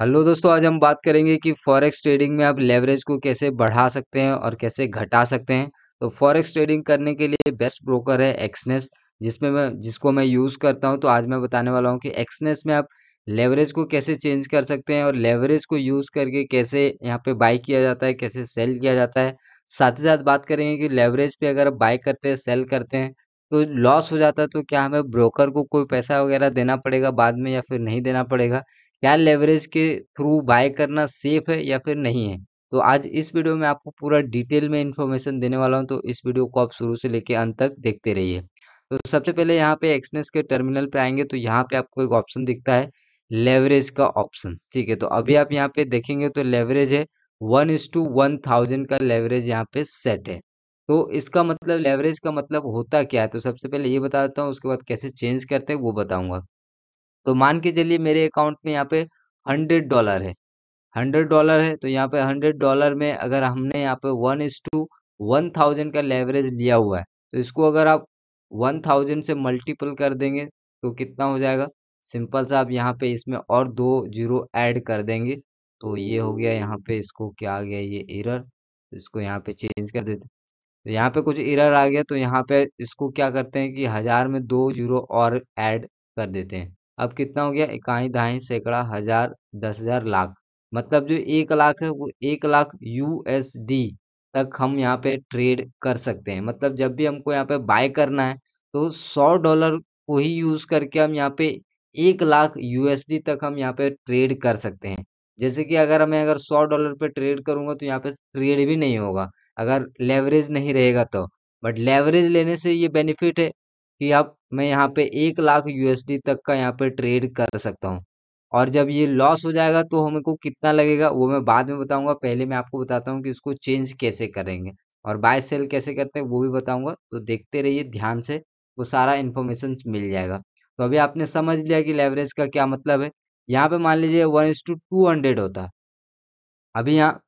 hello दोस्तों आज हम बात करेंगे कि फॉरेक्स ट्रेडिंग में आप लेवरेज को कैसे बढ़ा सकते हैं और कैसे घटा सकते हैं तो फॉरेक्स ट्रेडिंग करने के लिए बेस्ट ब्रोकर है एक्सनेस जिसमें मैं जिसको मैं यूज़ करता हूं तो आज मैं बताने वाला हूं कि एक्सनेस में आप लेवरेज को कैसे चेंज कर सकते हैं और लेवरेज को यूज़ करके कैसे यहाँ पे बाई किया जाता है कैसे सेल किया जाता है साथ ही साथ बात करेंगे कि लेवरेज पे अगर बाई करते हैं सेल करते हैं तो लॉस हो जाता है तो क्या हमें ब्रोकर को कोई पैसा वगैरह देना पड़ेगा बाद में या फिर नहीं देना पड़ेगा क्या लेवरेज के थ्रू बाय करना सेफ है या फिर नहीं है तो आज इस वीडियो में आपको पूरा डिटेल में इन्फॉर्मेशन देने वाला हूं तो इस वीडियो को आप शुरू से लेके अंत तक देखते रहिए तो सबसे पहले यहाँ पे एक्सनेस के टर्मिनल पे आएंगे तो यहाँ पे आपको एक ऑप्शन दिखता है लेवरेज का ऑप्शन ठीक है तो अभी आप यहाँ पे देखेंगे तो लेवरेज है one is to one thousand का लेवरेज यहाँ पे सेट है तो इसका मतलब लेवरेज का मतलब होता क्या है तो सबसे पहले ये बता देता हूँ उसके बाद कैसे चेंज करते हैं वो बताऊंगा तो मान के चलिए मेरे अकाउंट में यहाँ पे हंड्रेड डॉलर है हंड्रेड डॉलर है तो यहाँ पे हंड्रेड डॉलर में अगर हमने यहाँ पे one is to one thousand का लेवरेज लिया हुआ है तो इसको अगर आप वन थाउजेंड से मल्टीपल कर देंगे तो कितना हो जाएगा सिंपल सा आप यहाँ पे इसमें और दो जीरो ऐड कर देंगे तो ये हो गया यहाँ पे इसको क्या आ गया ये एरर तो इसको यहाँ पे चेंज कर देते तो यहाँ पे कुछ एरर आ गया तो यहाँ पे इसको क्या करते हैं कि हज़ार में दो जीरो और ऐड कर देते हैं अब कितना हो गया इकाई दहाई सैकड़ा हजार दस हजार लाख मतलब जो एक लाख है वो एक लाख यूएसडी तक हम यहाँ पे ट्रेड कर सकते हैं मतलब जब भी हमको यहाँ पे बाय करना है तो सौ डॉलर को ही यूज करके हम यहाँ पे एक लाख यूएसडी तक हम यहाँ पे ट्रेड कर सकते हैं जैसे कि अगर मैं अगर सौ डॉलर पे ट्रेड करूंगा तो यहाँ पे ट्रेड भी नहीं होगा अगर लेवरेज नहीं रहेगा तो बट लेवरेज लेने से ये बेनिफिट है कि आप मैं यहाँ पे एक लाख यूएसडी तक का यहाँ पे ट्रेड कर सकता हूँ और जब ये लॉस हो जाएगा तो को कितना लगेगा वो मैं बाद में बताऊंगा पहले मैं आपको बताता हूँ कि उसको चेंज कैसे करेंगे और बाय सेल कैसे करते हैं वो भी बताऊंगा तो देखते रहिए ध्यान से वो सारा इन्फॉर्मेशन मिल जाएगा तो अभी आपने समझ लिया कि लेवरेज का क्या मतलब है यहाँ पे मान लीजिए one is to two hundred होता अभी यहाँ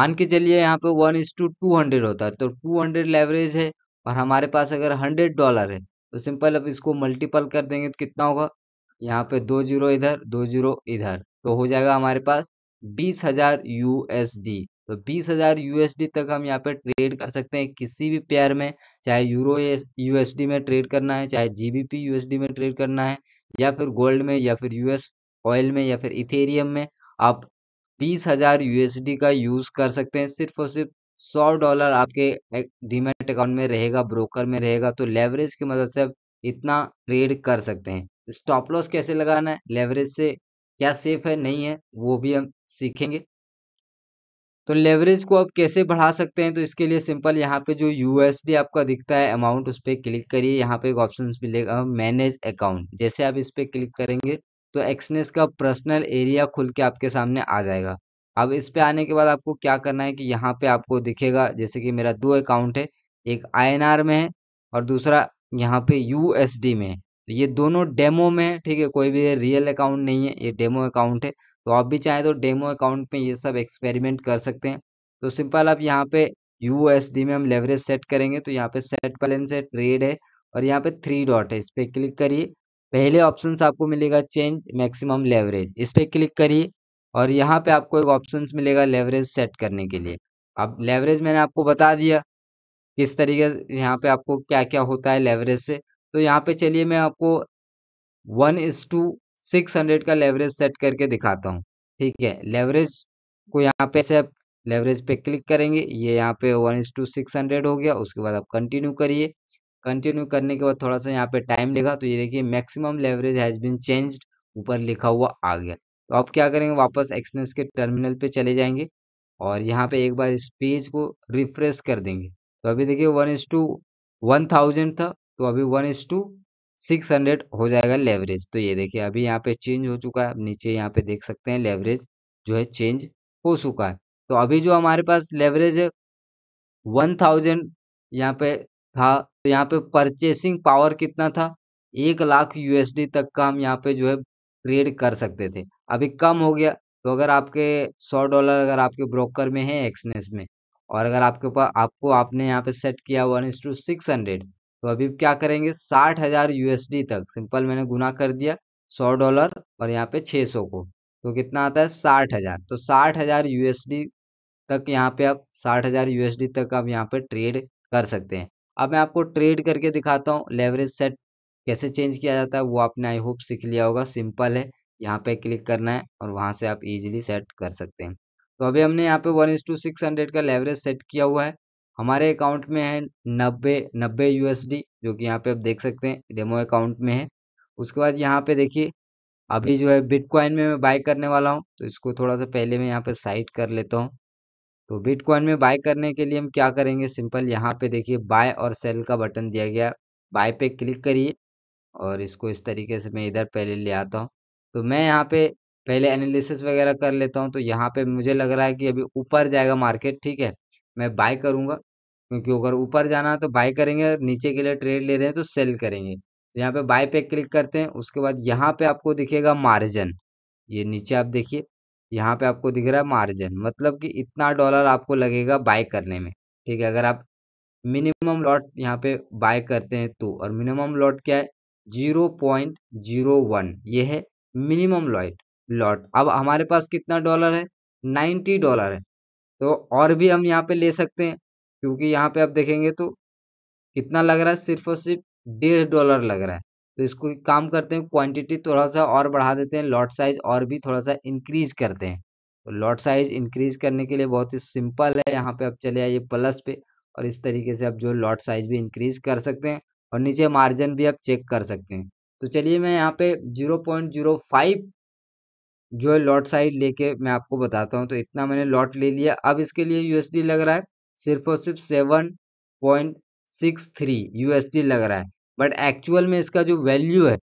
मान के चलिए यहाँ पे one is to two hundred होता है तो टू हंड्रेड लेवरेज है और हमारे पास अगर हंड्रेड डॉलर है तो सिंपल अब इसको मल्टीपल कर देंगे तो कितना होगा यहाँ पे दो जीरो इधर दो जीरो इधर तो हो जाएगा हमारे पास बीस हजार यूएसडी तो बीस हजार यूएसडी तक हम यहाँ पे ट्रेड कर सकते हैं किसी भी पेयर में चाहे यूरो यूएसडी में ट्रेड करना है चाहे जीबीपी यूएसडी में ट्रेड करना है या फिर गोल्ड में या फिर यूएस ऑयल में या फिर इथेरियम में आप बीस हजार यूएसडी का यूज कर सकते हैं सिर्फ और सिर्फ सौ डॉलर आपके डीमेट अकाउंट में रहेगा ब्रोकर में रहेगा तो लेवरेज की मदद से आप इतना ट्रेड कर सकते हैं स्टॉप लॉस कैसे लगाना है लेवरेज से क्या सेफ है नहीं है वो भी हम सीखेंगे तो लेवरेज को आप कैसे बढ़ा सकते हैं तो इसके लिए सिंपल यहाँ पे जो यूएसडी आपका दिखता है अमाउंट उस पर क्लिक करिए यहाँ पे एक ऑप्शन मिलेगा मैनेज अकाउंट जैसे आप इस पर क्लिक करेंगे तो एक्सनेस का पर्सनल एरिया खुल के आपके सामने आ जाएगा अब इस पे आने के बाद आपको क्या करना है कि यहाँ पे आपको दिखेगा जैसे कि मेरा दो अकाउंट है एक आईएनआर में है और दूसरा यहाँ पे यूएसडी में है तो ये दोनों डेमो में है ठीक है कोई भी रियल अकाउंट नहीं है ये डेमो अकाउंट है तो आप भी चाहें तो डेमो अकाउंट में ये सब एक्सपेरिमेंट कर सकते हैं तो सिंपल आप यहाँ पे यूएसडी में हम लेवरेज सेट करेंगे तो यहाँ पे सेट पलन से ट्रेड है और यहाँ पे थ्री डॉट है इस पर क्लिक करिए पहले ऑप्शन आपको मिलेगा चेंज मैक्सिमम लेवरेज इस पर क्लिक करिए और यहाँ पे आपको एक ऑप्शन मिलेगा लेवरेज सेट करने के लिए अब लेवरेज मैंने आपको बता दिया किस तरीके से यहाँ पे आपको क्या क्या होता है लेवरेज से तो यहाँ पे चलिए मैं आपको one is to six hundred का लेवरेज सेट करके दिखाता हूँ ठीक है लेवरेज को यहाँ पे से आप लेवरेज पे क्लिक करेंगे ये यहाँ पे one is to six hundred हो गया उसके बाद आप कंटिन्यू करिए कंटिन्यू करने के बाद थोड़ा सा यहाँ पे टाइम लेगा तो ये देखिए maximum leverage has been changed ऊपर लिखा हुआ आ गया तो आप क्या करेंगे वापस एक्सनेस के टर्मिनल पे चले जाएंगे और यहाँ पे एक बार इस पेज को रिफ्रेश कर देंगे तो अभी देखिए one is to one thousand था तो अभी one is to six hundred हो जाएगा लेवरेज तो ये देखिए अभी यहाँ पे चेंज हो चुका है नीचे यहाँ पे देख सकते हैं लेवरेज जो है चेंज हो चुका है तो अभी जो हमारे पास लेवरेज है वन थाउजेंड यहाँ पे था तो यहाँ पे परचेसिंग पावर कितना था एक लाख यूएसडी तक का हम यहाँ पे जो है ट्रेड कर सकते थे अभी कम हो गया तो अगर आपके सौ डॉलर अगर आपके ब्रोकर में है एक्सनेस में और अगर आपके ऊपर आपको आपने यहाँ पे सेट किया वन इंस टू सिक्स हंड्रेड तो अभी क्या करेंगे साठ हज़ार यूएसडी तक सिंपल मैंने गुना कर दिया सौ डॉलर और यहाँ पे छः सौ को तो कितना आता है साठ हज़ार तो साठ हज़ार यूएसडी तक यहाँ पे आप साठ हज़ार यूएसडी तक आप यहाँ पे ट्रेड कर सकते हैं अब मैं आपको ट्रेड करके दिखाता हूँ लेवरेज सेट कैसे चेंज किया जाता है वो आपने आई होप सीख लिया होगा सिंपल है यहाँ पे क्लिक करना है और वहाँ से आप इजीली सेट कर सकते हैं तो अभी हमने यहाँ पे वन टू सिक्स हंड्रेड का लेवरेज सेट किया हुआ है हमारे अकाउंट में है नब्बे नब्बे यूएसडी जो कि यहाँ पे आप देख सकते हैं डेमो अकाउंट में है उसके बाद यहाँ पे देखिए अभी जो है बिटकॉइन में मैं बाय करने वाला हूँ तो इसको थोड़ा सा पहले मैं यहाँ पे साइड कर लेता हूँ तो बिटकॉइन में बाय करने के लिए हम क्या करेंगे सिंपल यहाँ पे देखिए बाय और सेल का बटन दिया गया बाय पे क्लिक करिए और इसको इस तरीके से मैं इधर पहले ले आता हूँ तो मैं यहाँ पे पहले एनालिसिस वगैरह कर लेता हूँ तो यहाँ पे मुझे लग रहा है कि अभी ऊपर जाएगा मार्केट ठीक है मैं बाय करूँगा क्योंकि अगर ऊपर जाना है तो बाय करेंगे नीचे के लिए ट्रेड ले रहे हैं तो सेल करेंगे तो यहाँ पे बाय पे क्लिक करते हैं उसके बाद यहाँ पे आपको दिखेगा मार्जिन ये नीचे आप देखिए यहाँ पे आपको दिख रहा है मार्जिन मतलब कि इतना डॉलर आपको लगेगा बाय करने में ठीक है अगर आप मिनिमम लॉट यहाँ पे बाय करते हैं तो और मिनिमम लॉट क्या है जीरो पॉइंट जीरो वन ये है मिनिमम लॉट लॉट अब हमारे पास कितना डॉलर है नाइन्टी डॉलर है तो और भी हम यहाँ पे ले सकते हैं क्योंकि यहाँ पे आप देखेंगे तो कितना लग रहा है सिर्फ और सिर्फ डेढ़ डॉलर लग रहा है तो इसको काम करते हैं क्वांटिटी थोड़ा सा और बढ़ा देते हैं लॉट साइज और भी थोड़ा सा इंक्रीज करते हैं तो लॉट साइज इंक्रीज करने के लिए बहुत ही सिंपल है यहाँ पे आप चले आइए प्लस पे और इस तरीके से आप जो लॉट साइज भी इंक्रीज कर सकते हैं और नीचे मार्जिन भी आप चेक कर सकते हैं तो चलिए मैं यहाँ पे जीरो पॉइंट जीरो फाइव जो है लॉट साइड लेके मैं आपको बताता हूँ तो इतना मैंने लॉट ले लिया अब इसके लिए यूएसडी लग रहा है सिर्फ और सिर्फ seven point six three USD लग रहा है बट एक्चुअल में इसका जो वैल्यू है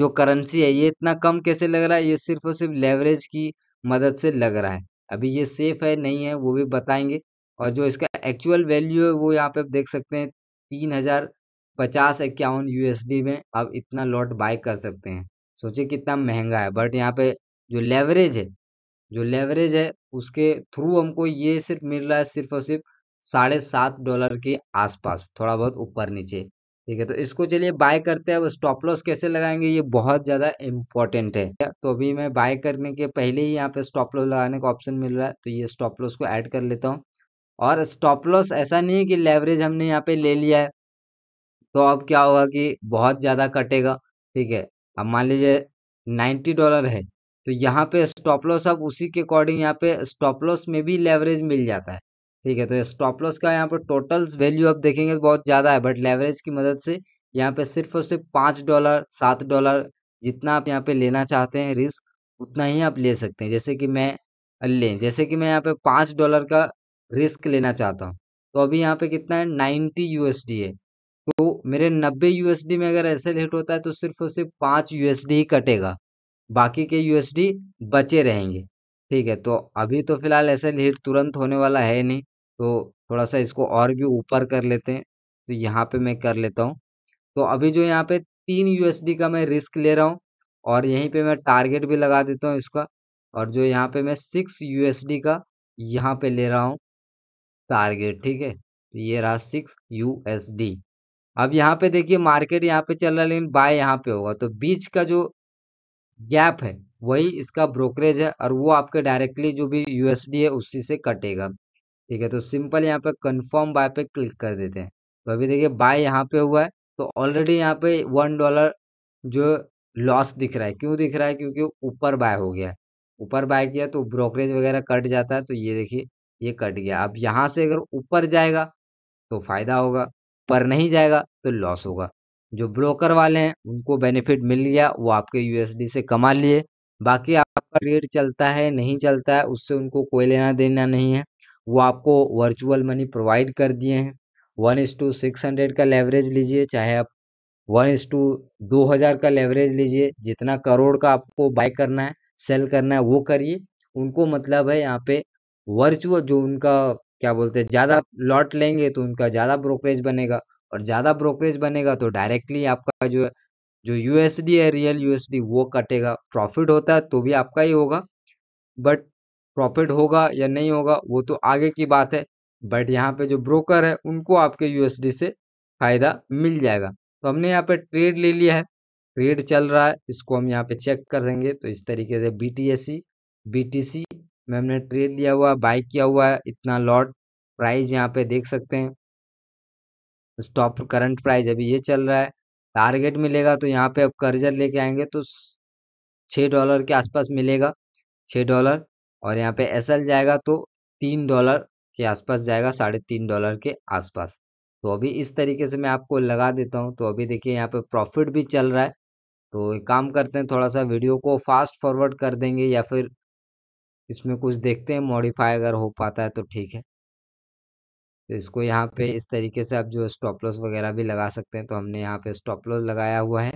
जो करेंसी है ये इतना कम कैसे लग रहा है ये सिर्फ और सिर्फ लेवरेज की मदद से लग रहा है अभी ये सेफ है नहीं है वो भी बताएंगे और जो इसका एक्चुअल वैल्यू है वो यहाँ पे आप देख सकते हैं तीन हज़ार पचास इक्यावन यूएसडी में आप इतना लॉट बाय कर सकते हैं सोचिए कितना महंगा है बट यहाँ पे जो लेवरेज है जो लेवरेज है उसके थ्रू हमको ये सिर्फ मिल रहा है सिर्फ और सिर्फ साढ़े सात डॉलर के आसपास थोड़ा बहुत ऊपर नीचे ठीक है तो इसको चलिए बाय करते हैं स्टॉप लॉस कैसे लगाएंगे ये बहुत ज़्यादा इंपॉर्टेंट है तो अभी मैं बाय करने के पहले ही यहाँ पे स्टॉप लॉस लगाने का ऑप्शन मिल रहा है तो ये स्टॉप लॉस को ऐड कर लेता हूँ और स्टॉप लॉस ऐसा नहीं है कि लेवरेज हमने यहाँ पे ले लिया है तो अब क्या होगा कि बहुत ज़्यादा कटेगा ठीक है अब मान लीजिए नाइन्टी डॉलर है तो यहाँ पे स्टॉप लॉस अब उसी के अकॉर्डिंग यहाँ पे स्टॉप लॉस में भी लेवरेज मिल जाता है ठीक है तो स्टॉप लॉस का यहाँ पर टोटल्स वैल्यू अब देखेंगे तो बहुत ज़्यादा है बट लेवरेज की मदद से यहाँ पे सिर्फ और सिर्फ पाँच डॉलर सात डॉलर जितना आप यहाँ पे लेना चाहते हैं रिस्क उतना ही आप ले सकते हैं जैसे कि मैं लें जैसे कि मैं यहाँ पे पाँच डॉलर का रिस्क लेना चाहता हूँ तो अभी यहाँ पे कितना है नाइन्टी यूएसडी है तो मेरे नब्बे यूएसडी में अगर ऐसे हिट होता है तो सिर्फ और सिर्फ पाँच यूएसडी ही कटेगा बाकी के यूएसडी बचे रहेंगे ठीक है तो अभी तो फिलहाल ऐसे हिट तुरंत होने वाला है नहीं तो थोड़ा सा इसको और भी ऊपर कर लेते हैं तो यहाँ पे मैं कर लेता हूँ तो अभी जो यहाँ पे तीन यूएसडी का मैं रिस्क ले रहा हूँ और यहीं पर मैं टारगेट भी लगा देता हूँ इसका और जो यहाँ पे मैं सिक्स यूएसडी का यहाँ पे ले रहा हूँ टारगेट ठीक है तो ये रहा सिक्स यूएसडी अब यहाँ पे देखिए मार्केट यहाँ पे चल रहा है लेकिन बाय यहाँ पे होगा तो बीच का जो गैप है वही इसका ब्रोकरेज है और वो आपके डायरेक्टली जो भी यूएसडी है उसी से कटेगा ठीक है तो सिंपल यहाँ पे कंफर्म बाय पे क्लिक कर देते हैं तो अभी देखिए बाय यहाँ पे हुआ है तो ऑलरेडी यहाँ पे वन डॉलर जो लॉस दिख रहा है क्यों दिख रहा है क्योंकि ऊपर बाय हो गया ऊपर बाय किया तो ब्रोकरेज वगैरह कट जाता है तो ये देखिए ये कट गया अब यहाँ से अगर ऊपर जाएगा तो फायदा होगा पर नहीं जाएगा तो लॉस होगा जो ब्रोकर वाले हैं उनको बेनिफिट मिल गया वो आपके यूएसडी से कमा लिए बाकी आपका ट्रेड चलता है नहीं चलता है उससे उनको कोई लेना देना नहीं है वो आपको वर्चुअल मनी प्रोवाइड कर दिए हैं one is to six hundred का लेवरेज लीजिए चाहे आप वन इस टू दो हज़ार का लेवरेज लीजिए जितना करोड़ का आपको बाय करना है सेल करना है वो करिए उनको मतलब है यहाँ पे वर्चुअल जो उनका क्या बोलते हैं ज़्यादा लॉट लेंगे तो उनका ज़्यादा ब्रोकरेज बनेगा और ज़्यादा ब्रोकरेज बनेगा तो डायरेक्टली आपका जो जो यूएसडी है रियल यूएसडी वो कटेगा प्रॉफिट होता है तो भी आपका ही होगा बट प्रॉफिट होगा या नहीं होगा वो तो आगे की बात है बट यहाँ पे जो ब्रोकर है उनको आपके यूएसडी से फ़ायदा मिल जाएगा तो हमने यहाँ पे ट्रेड ले लिया है ट्रेड चल रहा है इसको हम यहाँ पे चेक करेंगे तो इस तरीके से B T S C B T C ma'am ने ट्रेड लिया हुआ बाइक किया हुआ है इतना लॉट प्राइस यहाँ पे देख सकते हैं स्टॉप करंट प्राइस अभी ये चल रहा है टारगेट मिलेगा तो यहाँ पे अब कर्जर लेके आएंगे तो छः डॉलर के आसपास मिलेगा छः डॉलर और यहाँ पे एस जाएगा तो तीन डॉलर के आसपास जाएगा साढ़े तीन डॉलर के आसपास तो अभी इस तरीके से मैं आपको लगा देता हूँ तो अभी देखिए यहाँ पे प्रॉफिट भी चल रहा है तो काम करते हैं थोड़ा सा वीडियो को फास्ट फॉरवर्ड कर देंगे या फिर इसमें कुछ देखते हैं मॉडिफाई अगर हो पाता है तो ठीक है तो इसको यहाँ पे इस तरीके से आप जो स्टॉप लॉस वगैरह भी लगा सकते हैं तो हमने यहाँ पे स्टॉप लॉस लगाया हुआ है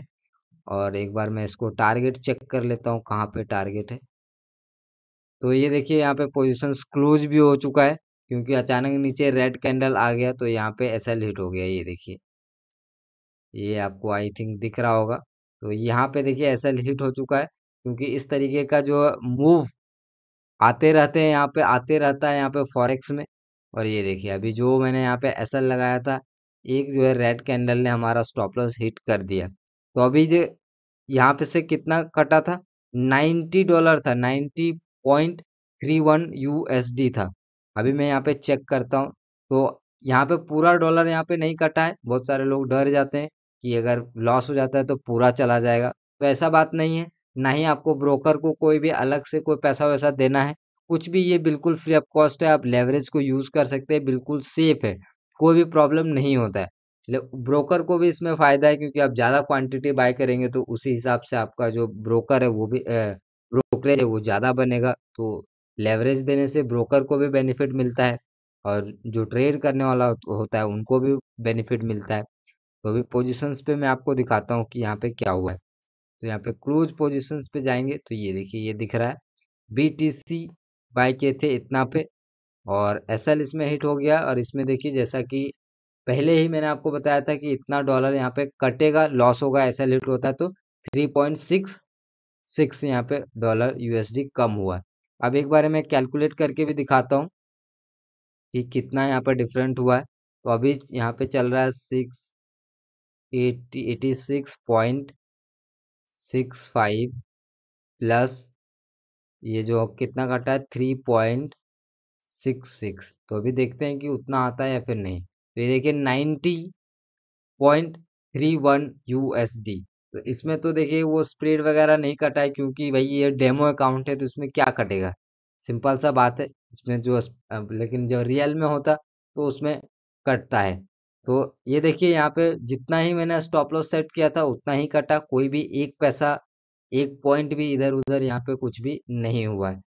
और एक बार मैं इसको टारगेट चेक कर लेता हूँ कहाँ पे टारगेट है तो ये देखिए यहाँ पे पोजिशन क्लोज भी हो चुका है क्योंकि अचानक नीचे रेड कैंडल आ गया तो यहाँ पे एस हिट हो गया ये देखिए ये आपको आई थिंक दिख रहा होगा तो यहाँ पे देखिए एस हिट हो चुका है क्योंकि इस तरीके का जो मूव आते रहते हैं यहाँ पे आते रहता है यहाँ पे फॉरेक्स में और ये देखिए अभी जो मैंने यहाँ पे एसएल लगाया था एक जो है रेड कैंडल ने हमारा स्टॉप लॉस हिट कर दिया तो अभी जो यहाँ पे से कितना कटा था नाइन्टी डॉलर था ninety point three one U था अभी मैं यहाँ पे चेक करता हूँ तो यहाँ पे पूरा डॉलर यहाँ पे नहीं कटा है बहुत सारे लोग डर जाते हैं कि अगर लॉस हो जाता है तो पूरा चला जाएगा तो ऐसा बात नहीं है ना ही आपको ब्रोकर को कोई भी अलग से कोई पैसा वैसा देना है कुछ भी ये बिल्कुल फ्री ऑफ कॉस्ट है आप लेवरेज को यूज़ कर सकते हैं बिल्कुल सेफ है कोई भी प्रॉब्लम नहीं होता है ब्रोकर को भी इसमें फ़ायदा है क्योंकि आप ज़्यादा क्वांटिटी बाय करेंगे तो उसी हिसाब से आपका जो ब्रोकर है वो भी ब्रोकरेज है वो ज़्यादा बनेगा तो लेवरेज देने से ब्रोकर को भी बेनिफिट मिलता है और जो ट्रेड करने वाला होता है उनको भी बेनिफिट मिलता है तो अभी पोजिशंस पे मैं आपको दिखाता हूँ कि यहाँ पे क्या हुआ है तो यहाँ पे क्लोज पोजिशन पे जाएंगे तो ये देखिए ये दिख रहा है बी टी सी बाई के थे इतना पे और एस एल इसमें हिट हो गया और इसमें देखिए जैसा कि पहले ही मैंने आपको बताया था कि इतना डॉलर यहाँ पे कटेगा लॉस होगा एस एल हिट होता है तो थ्री पॉइंट सिक्स सिक्स यहाँ पे डॉलर यूएसडी कम हुआ अब एक बार मैं कैलकुलेट करके भी दिखाता हूँ कि कितना यहाँ पर डिफरेंट हुआ है तो अभी यहाँ पे चल रहा है six eighty eighty six point six five plus ये जो कितना घटा है थ्री पॉइंट सिक्स सिक्स तो अभी देखते हैं कि उतना आता है या फिर नहीं तो ये देखिए ninety point three one U S D तो इसमें तो देखिए वो स्प्रेड वगैरह नहीं कटा है क्योंकि भाई ये डेमो अकाउंट है तो इसमें क्या कटेगा सिंपल सा बात है इसमें जो लेकिन जो रियल में होता तो उसमें कटता है तो ये देखिए यहाँ पे जितना ही मैंने स्टॉप लॉस सेट किया था उतना ही कटा कोई भी एक पैसा एक पॉइंट भी इधर उधर यहाँ पे कुछ भी नहीं हुआ है